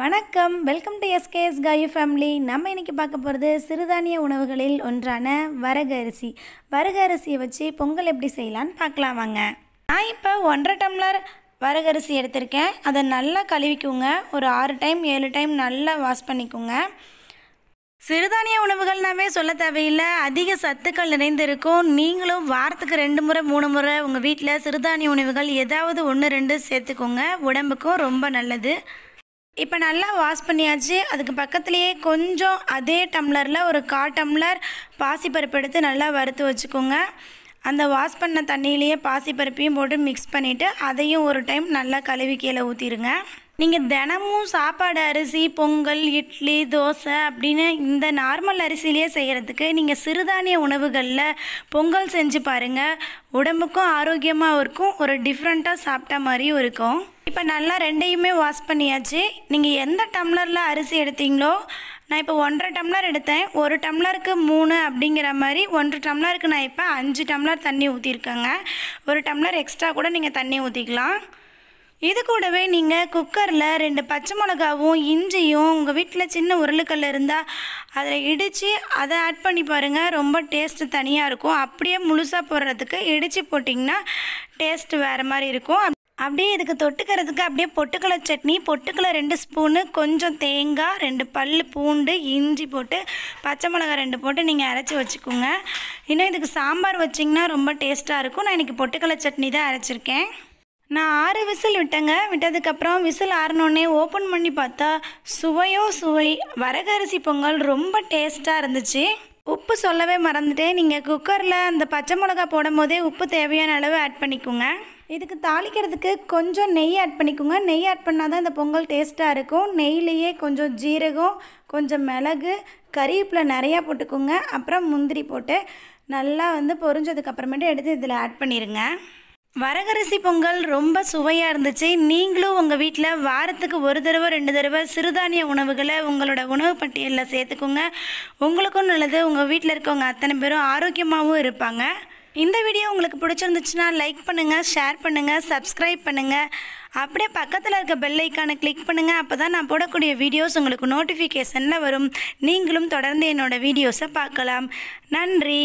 வணக்கம் welcome to SKS காயு family நம்ம இன்றைக்கி பார்க்க போகிறது சிறுதானிய உணவுகளில் ஒன்றான வரகு அரிசி வரகு அரிசியை வச்சு பொங்கல் எப்படி செய்யலான்னு பார்க்கலாம் வாங்க நான் இப்போ ஒன்றரை டம்ளர் வரகரிசி எடுத்திருக்கேன் அதை நல்லா கழுவிக்குங்க ஒரு ஆறு டைம் ஏழு டைம் நல்லா வாஷ் பண்ணிக்கோங்க சிறுதானிய உணவுகள்னாவே சொல்ல தேவையில்லை அதிக சத்துக்கள் நிறைந்திருக்கும் நீங்களும் வாரத்துக்கு ரெண்டு முறை மூணு முறை உங்கள் வீட்டில் சிறுதானிய உணவுகள் ஏதாவது ஒன்று ரெண்டு சேர்த்துக்கோங்க உடம்புக்கும் ரொம்ப நல்லது இப்போ நல்லா வாஷ் பண்ணியாச்சு அதுக்கு பக்கத்துலேயே கொஞ்சம் அதே டம்ளரில் ஒரு கா டம்ளர் பாசிப்பருப்பு எடுத்து நல்லா வறுத்து வச்சுக்கோங்க அந்த வாஷ் பண்ண தண்ணியிலேயே பாசிப்பருப்பையும் போட்டு மிக்ஸ் பண்ணிவிட்டு அதையும் ஒரு டைம் நல்லா கழுவி கீழே ஊற்றிடுங்க நீங்கள் தினமும் சாப்பாடு அரிசி பொங்கல் இட்லி தோசை அப்படின்னு இந்த நார்மல் அரிசியிலே செய்கிறதுக்கு நீங்கள் சிறுதானிய உணவுகளில் பொங்கல் செஞ்சு பாருங்கள் உடம்புக்கும் ஆரோக்கியமாகவும் இருக்கும் ஒரு டிஃப்ரெண்ட்டாக சாப்பிட்ட மாதிரியும் இருக்கும் இப்போ நல்லா ரெண்டையுமே வாஷ் பண்ணியாச்சு நீங்கள் எந்த டம்ளரில் அரிசி எடுத்தீங்களோ நான் இப்போ ஒன்றரை டம்ளர் எடுத்தேன் ஒரு டம்ளருக்கு மூணு அப்படிங்கிற மாதிரி ஒன்றரை டம்ளருக்கு நான் இப்போ அஞ்சு டம்ளர் தண்ணி ஊற்றிருக்கேங்க ஒரு டம்ளர் எக்ஸ்ட்ரா கூட நீங்கள் தண்ணி ஊற்றிக்கலாம் இது கூடவே நீங்கள் குக்கரில் ரெண்டு பச்சை மிளகாவும் இஞ்சியும் உங்கள் வீட்டில் சின்ன உருளைக்கல் இருந்தால் அதில் இடித்து அதை ஆட் பண்ணி பாருங்கள் ரொம்ப டேஸ்ட்டு தனியாக இருக்கும் அப்படியே முழுசாக போடுறதுக்கு இடித்து போட்டிங்கன்னா டேஸ்ட்டு வேறு மாதிரி இருக்கும் அப்படியே இதுக்கு தொட்டுக்கிறதுக்கு அப்படியே பொட்டுக்கலை சட்னி பொட்டுக்கலை ரெண்டு ஸ்பூனு கொஞ்சம் தேங்காய் ரெண்டு பல் பூண்டு இஞ்சி போட்டு பச்சை மிளகாய் ரெண்டு போட்டு நீங்கள் அரைச்சி வச்சுக்கோங்க இன்னும் இதுக்கு சாம்பார் வச்சிங்கன்னா ரொம்ப டேஸ்ட்டாக இருக்கும் நான் இன்றைக்கி பொட்டுக்கலை சட்னி தான் அரைச்சிருக்கேன் நான் ஆறு விசில் விட்டேங்க விட்டதுக்கப்புறம் விசில் ஆறினோடனே ஓப்பன் பண்ணி பார்த்தா சுவையோ சுவை வரகரிசி பொங்கல் ரொம்ப டேஸ்ட்டாக இருந்துச்சு உப்பு சொல்லவே மறந்துட்டேன் நீங்கள் குக்கரில் அந்த பச்சை மிளகா போடும் போதே உப்பு தேவையான அளவு ஆட் பண்ணிக்கோங்க இதுக்கு தாளிக்கிறதுக்கு கொஞ்சம் நெய் ஆட் பண்ணிக்கோங்க நெய் ஆட் பண்ணால் தான் இந்த பொங்கல் டேஸ்ட்டாக இருக்கும் நெய்லேயே கொஞ்சம் ஜீரகம் கொஞ்சம் மிளகு கறிவேப்பில நிறையா போட்டுக்கோங்க அப்புறம் முந்திரி போட்டு நல்லா வந்து அப்புறமேட்டு எடுத்து இதில் ஆட் பண்ணிடுங்க வரகரிசி பொங்கல் ரொம்ப சுவையாக இருந்துச்சு நீங்களும் உங்கள் வீட்டில் வாரத்துக்கு ஒரு தடவை ரெண்டு தடவை சிறுதானிய உணவுகளை உங்களோட உணவு பட்டியலில் சேர்த்துக்கோங்க உங்களுக்கும் நல்லது உங்கள் வீட்டில் இருக்கவங்க அத்தனை பேரும் ஆரோக்கியமாகவும் இருப்பாங்க இந்த வீடியோ உங்களுக்கு பிடிச்சிருந்துச்சுன்னா லைக் பண்ணுங்கள் ஷேர் பண்ணுங்கள் சப்ஸ்கிரைப் பண்ணுங்கள் அப்படியே பக்கத்தில் இருக்க பெல் ஐக்கானை கிளிக் பண்ணுங்கள் அப்போ தான் நான் போடக்கூடிய வீடியோஸ் உங்களுக்கு நோட்டிஃபிகேஷனில் வரும் நீங்களும் தொடர்ந்து என்னோடய வீடியோஸை பார்க்கலாம் நன்றி